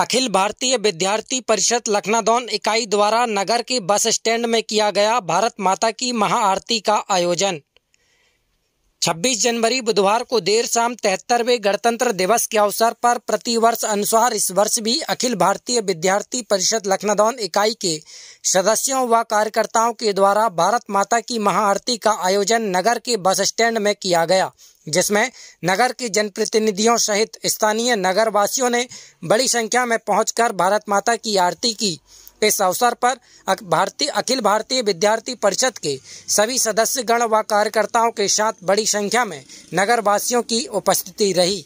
अखिल भारतीय विद्यार्थी परिषद लखनादौन इकाई द्वारा नगर के बस स्टैंड में किया गया भारत माता की महाआरती का आयोजन 26 जनवरी बुधवार को देर शाम तिहत्तरवें गणतंत्र दिवस के अवसर पर प्रतिवर्ष अनुसार इस वर्ष भी अखिल भारतीय विद्यार्थी परिषद लखनादौन इकाई के सदस्यों व कार्यकर्ताओं के द्वारा भारत माता की महाआरती का आयोजन नगर के बस स्टैंड में किया गया जिसमें नगर की जनप्रतिनिधियों सहित स्थानीय नगरवासियों ने बड़ी संख्या में पहुंचकर भारत माता की आरती की इस अवसर पर भारतीय अखिल भारतीय विद्यार्थी परिषद के सभी सदस्यगण व कार्यकर्ताओं के साथ बड़ी संख्या में नगरवासियों की उपस्थिति रही